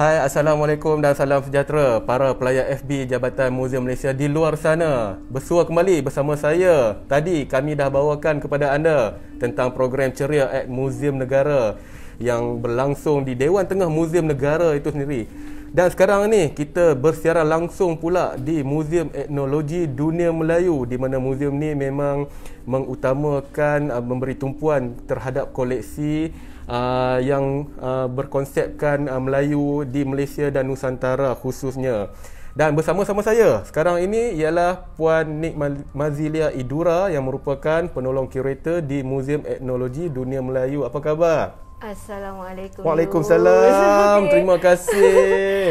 Hai, Assalamualaikum dan salam sejahtera para pelayar FB Jabatan Muzium Malaysia di luar sana. Bersua kembali bersama saya. Tadi kami dah bawakan kepada anda tentang program ceria at Muzium Negara yang berlangsung di Dewan Tengah Muzium Negara itu sendiri. Dan sekarang ni kita bersiaran langsung pula di Muzium Etnologi Dunia Melayu di mana muzium ni memang mengutamakan uh, memberi tumpuan terhadap koleksi uh, yang uh, berkonsepkan uh, Melayu di Malaysia dan Nusantara khususnya. Dan bersama-sama saya sekarang ini ialah Puan Nik Mazilia Idura yang merupakan penolong kurator di Museum Etnologi Dunia Melayu. Apa khabar? Assalamualaikum. Waalaikumsalam. Okay. Terima kasih.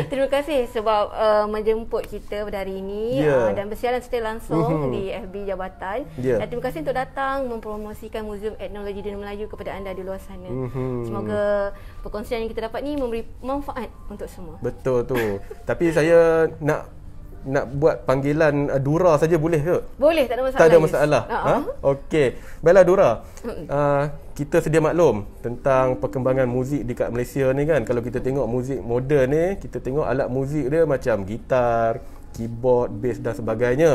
Terima kasih sebab uh, menjemput kita pada hari ini yeah. uh, dan bersiaran secara langsung mm-hmm. di FB Jabatan. Yeah. terima kasih untuk datang mempromosikan Museum Etnologi Dunia Melayu kepada anda di luar sana. Mm-hmm. Semoga perkongsian yang kita dapat ni memberi manfaat untuk semua. Betul tu. Tapi saya nak nak buat panggilan uh, Dura saja boleh ke? Boleh, tak ada masalah. Tak ada masalah. Uh-huh. Ha? Okey. Baiklah Dura. Uh, kita sedia maklum tentang perkembangan muzik dekat Malaysia ni kan. Kalau kita tengok muzik moden ni, kita tengok alat muzik dia macam gitar, keyboard, bass dan sebagainya.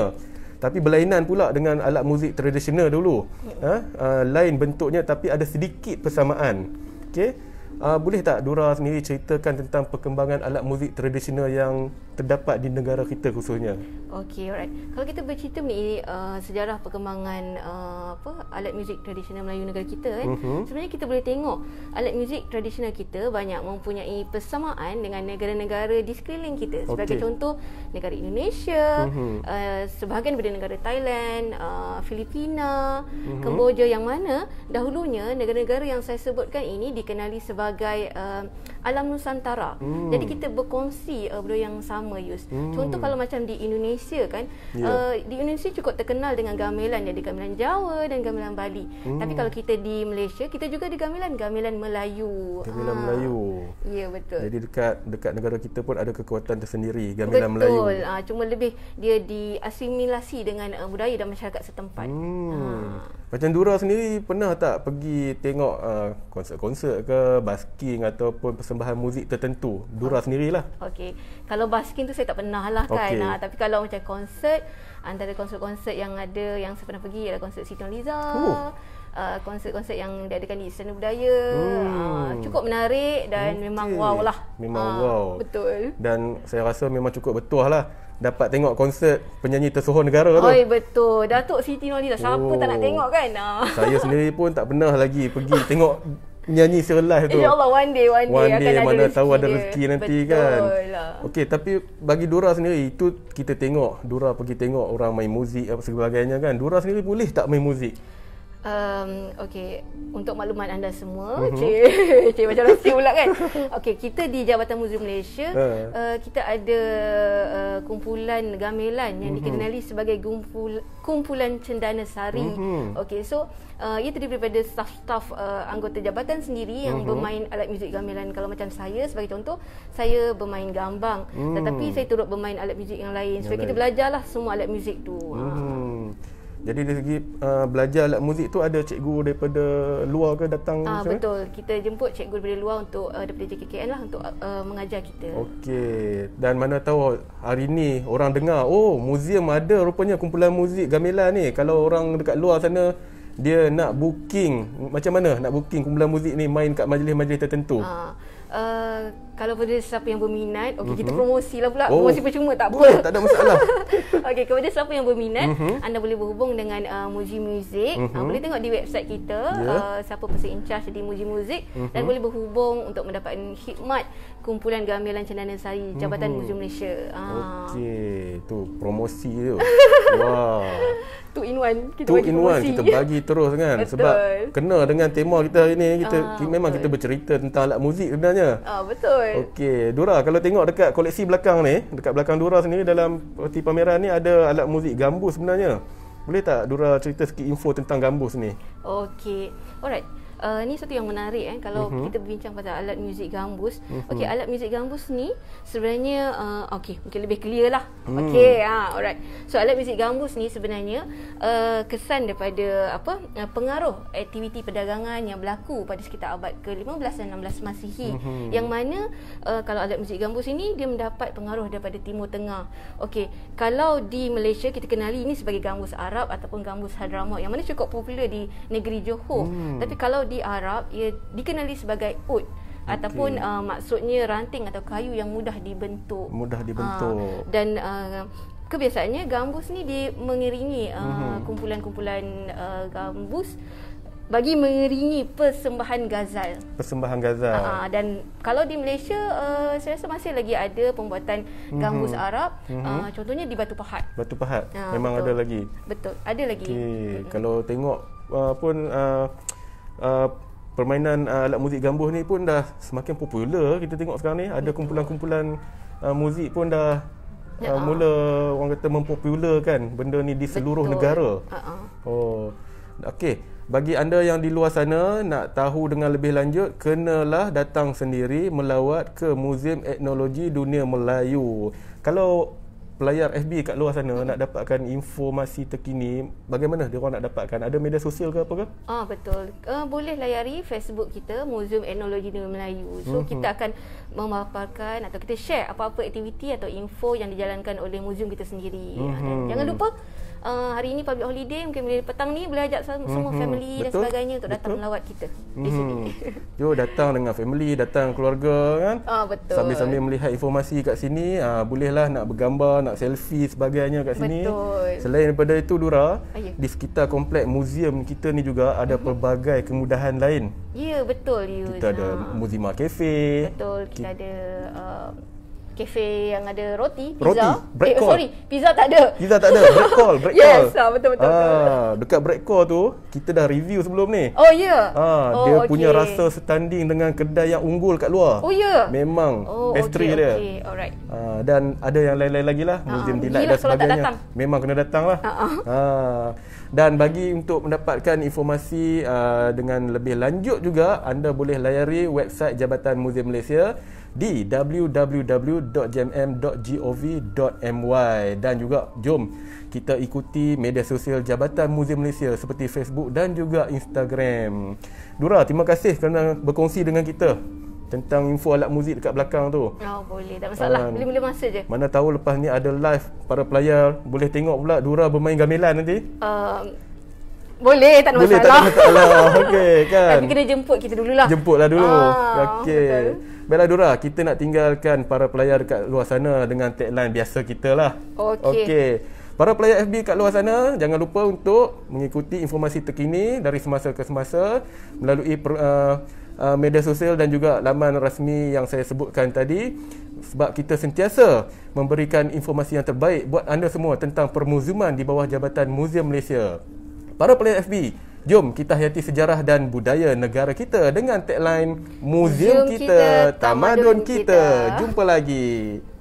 Tapi berlainan pula dengan alat muzik tradisional dulu. Ha? Uh, lain bentuknya tapi ada sedikit persamaan. Okey. Uh, boleh tak Dura sendiri ceritakan tentang perkembangan alat muzik tradisional yang terdapat di negara kita khususnya. Okey, alright. Kalau kita bercerita ni uh, sejarah perkembangan uh, apa alat muzik tradisional Melayu negara kita eh. Uh-huh. Sebenarnya kita boleh tengok alat muzik tradisional kita banyak mempunyai persamaan dengan negara-negara di sekeliling kita. Sebagai okay. contoh negara Indonesia, uh-huh. uh, sebahagian daripada negara Thailand, uh, Filipina, uh-huh. Kemboja yang mana dahulunya negara-negara yang saya sebutkan ini dikenali sebagai uh, alam nusantara. Uh-huh. Jadi kita berkongsi uh, budaya yang sama lama use. Hmm. Contoh kalau macam di Indonesia kan, yeah. Ya. uh, di Indonesia cukup terkenal dengan gamelan ya, ada gamelan Jawa dan gamelan Bali. Hmm. Tapi kalau kita di Malaysia, kita juga ada gamelan gamelan Melayu. Gamelan ha. Melayu. Ya yeah, betul. Jadi dekat dekat negara kita pun ada kekuatan tersendiri gamelan betul. Melayu. Betul. Uh, ah, cuma lebih dia diasimilasi dengan uh, budaya dan masyarakat setempat. Hmm. Uh. Macam Dura sendiri pernah tak pergi tengok uh, konsert-konsert ke basking ataupun persembahan muzik tertentu? Dura okay. sendirilah. Okey. Kalau basking tu saya tak pernah lah okay. kan. Ha, tapi kalau macam konsert, antara konsert-konsert yang ada yang saya pernah pergi ialah konsert Siti Liza. Oh. Konsep-konsep uh, konsert yang diadakan di Istana Budaya. Hmm. Uh, cukup menarik dan okay. memang wow lah. Memang uh, wow. Betul. Dan saya rasa memang cukup betul lah dapat tengok konsert penyanyi tersohor negara tu. Oi betul. Datuk Siti Nurhaliza siapa oh. tak nak oh. tengok kan? Ah. Saya sendiri pun tak pernah lagi pergi tengok nyanyi secara live tu. Insya-Allah one day one day, one day akan ada rezeki tahu dia. ada rezeki nanti kan. betul kan. Lah. Okey tapi bagi Dura sendiri itu kita tengok Dura pergi tengok orang main muzik apa sebagainya kan. Dura sendiri boleh tak main muzik? Um, okay, untuk makluman anda semua, uh-huh. cik, cik macam rasa pula kan. Okay, kita di Jabatan Muzium Malaysia, uh. Uh, kita ada uh, kumpulan gamelan yang uh-huh. dikenali sebagai kumpul, kumpulan cendana sari. Uh-huh. Okay, so uh, ia terdiri daripada staff-staff uh, anggota jabatan sendiri yang uh-huh. bermain alat muzik gamelan. Kalau macam saya sebagai contoh, saya bermain gambang uh-huh. tetapi saya turut bermain alat muzik yang lain. So, kita belajarlah semua alat muzik tu. Uh-huh. Jadi dari segi uh, belajar alat muzik tu ada cikgu daripada luar ke datang? Ah sebenarnya? betul. Kita jemput cikgu daripada luar untuk uh, daripada JKKN lah untuk uh, mengajar kita. Okey. Dan mana tahu hari ni orang dengar, oh muzium ada rupanya kumpulan muzik gamelan ni. Kalau orang dekat luar sana dia nak booking macam mana nak booking kumpulan muzik ni main kat majlis-majlis tertentu? Ah. Uh, kalau pada siapa yang berminat, okey mm-hmm. kita mhm. promosilah pula. Oh. Promosi percuma tak apa. Boleh, tak ada masalah. okey, kepada siapa yang berminat, mm-hmm. anda boleh berhubung dengan uh, Muji Music. Mm-hmm. Uh, boleh tengok di website kita yeah. uh, siapa person in charge di Muji Music mm-hmm. dan boleh berhubung untuk mendapatkan khidmat kumpulan gamelan Cendana Sari Jabatan mm-hmm. Muji Malaysia. Uh. Okey, tu promosi tu. Wah. Two in one kita Two bagi in one Kita bagi terus kan betul. Sebab Kena dengan tema kita hari ni kita, uh, Memang betul. kita bercerita Tentang alat muzik sebenarnya uh, Betul Betul. Okey, Dora kalau tengok dekat koleksi belakang ni, dekat belakang Dora sini dalam peti pameran ni ada alat muzik gambus sebenarnya. Boleh tak Dora cerita sikit info tentang gambus ni? Okey. Alright uh, ni satu yang menarik eh kalau uh-huh. kita bincang pasal alat muzik gambus uh-huh. okey alat muzik gambus ni sebenarnya uh, okey mungkin lebih clear lah hmm. okey ha alright so alat muzik gambus ni sebenarnya uh, kesan daripada apa uh, pengaruh aktiviti perdagangan yang berlaku pada sekitar abad ke-15 dan 16 Masihi uh-huh. yang mana uh, kalau alat muzik gambus ini dia mendapat pengaruh daripada timur tengah okey kalau di Malaysia kita kenali ini sebagai gambus Arab ataupun gambus Hadramaut yang mana cukup popular di negeri Johor hmm. tapi kalau di Arab ia dikenali sebagai oud okay. ataupun uh, maksudnya ranting atau kayu yang mudah dibentuk mudah ah, dibentuk uh, dan uh, kebiasaannya gambus ni di mengiringi uh, hmm. kumpulan-kumpulan uh, gambus bagi mengiringi persembahan gazal. Persembahan gazal. Uh, ah, ah, dan kalau di Malaysia uh, saya rasa masih lagi ada pembuatan mm-hmm. gambus Arab mm-hmm. uh, contohnya di Batu Pahat. Batu Pahat uh, memang betul. ada lagi. Betul. Ada lagi. Okay. Mm-hmm. Kalau tengok uh, pun uh, Uh, permainan uh, alat muzik gambus ni pun dah semakin popular kita tengok sekarang ni ada kumpulan-kumpulan uh, muzik pun dah ya. uh, ya. mula orang kata mempopularkan benda ni di seluruh Betul. negara. Uh-huh. Oh okey bagi anda yang di luar sana nak tahu dengan lebih lanjut kenalah datang sendiri melawat ke Museum Etnologi Dunia Melayu. Kalau Pelayar FB kat luar sana hmm. nak dapatkan informasi terkini bagaimana dia orang nak dapatkan ada media sosial ke apa ke ah betul uh, boleh layari Facebook kita Museum Etnologi Negeri Melayu so hmm. kita akan memaparkan atau kita share apa-apa aktiviti atau info yang dijalankan oleh museum kita sendiri hmm. jangan lupa uh, hari ini public holiday mungkin bila petang ni boleh ajak semua mm-hmm. family Betul. dan sebagainya untuk datang melawat kita mm-hmm. di sini. Yo datang dengan family, datang keluarga kan. Ah betul. Sambil-sambil melihat informasi kat sini, ah bolehlah nak bergambar, nak selfie sebagainya kat sini. Betul. Selain daripada itu Dura, Ayu. di sekitar komplek museum kita ni juga ada mm-hmm. pelbagai kemudahan lain. Ya, betul ya. Kita ada ha. Muzima Cafe. Betul, kita ki- ada uh, kafe yang ada roti, pizza. Roti, bread eh, call. Sorry, pizza tak ada. Pizza tak ada, bread call, bread yes, call. Yes, ah, betul-betul. Ah, dekat bread call tu, kita dah review sebelum ni. Oh, ya? Yeah. Ah, oh, dia okay. punya rasa setanding dengan kedai yang unggul kat luar. Oh, ya? Yeah. Memang, oh, pastry okay, dia. Okay, alright. Ah, dan ada yang lain-lain lagi lah, ah, museum ah, delight dan sebagainya. Memang kena datang lah. Ah, ah. Ah, dan bagi untuk mendapatkan informasi ah, dengan lebih lanjut juga, anda boleh layari website Jabatan Museum Malaysia di www.jmm.gov.my dan juga jom kita ikuti media sosial Jabatan Muzium Malaysia seperti Facebook dan juga Instagram. Dura, terima kasih kerana berkongsi dengan kita tentang info alat muzik dekat belakang tu. Oh, boleh, tak masalah. Um, Boleh-boleh masa je. Mana tahu lepas ni ada live para player boleh tengok pula Dura bermain gamelan nanti. Um, boleh, tak ada boleh, masalah. Boleh, tak ada masalah. Okey, kan. Tapi kena jemput kita dululah. Jemputlah dulu. Ah, Okey. Bella Dura, kita nak tinggalkan para pelayar dekat luar sana dengan tagline biasa kita lah. Okey. Okay. Para pelayar FB kat luar sana, jangan lupa untuk mengikuti informasi terkini dari semasa ke semasa melalui per, uh, uh, media sosial dan juga laman rasmi yang saya sebutkan tadi sebab kita sentiasa memberikan informasi yang terbaik buat anda semua tentang permuzuman di bawah Jabatan Muzium Malaysia. Para pelayan FB, jom kita hayati sejarah dan budaya negara kita dengan tagline Muzium, Muzium kita, kita, Tamadun kita. kita. Jumpa lagi.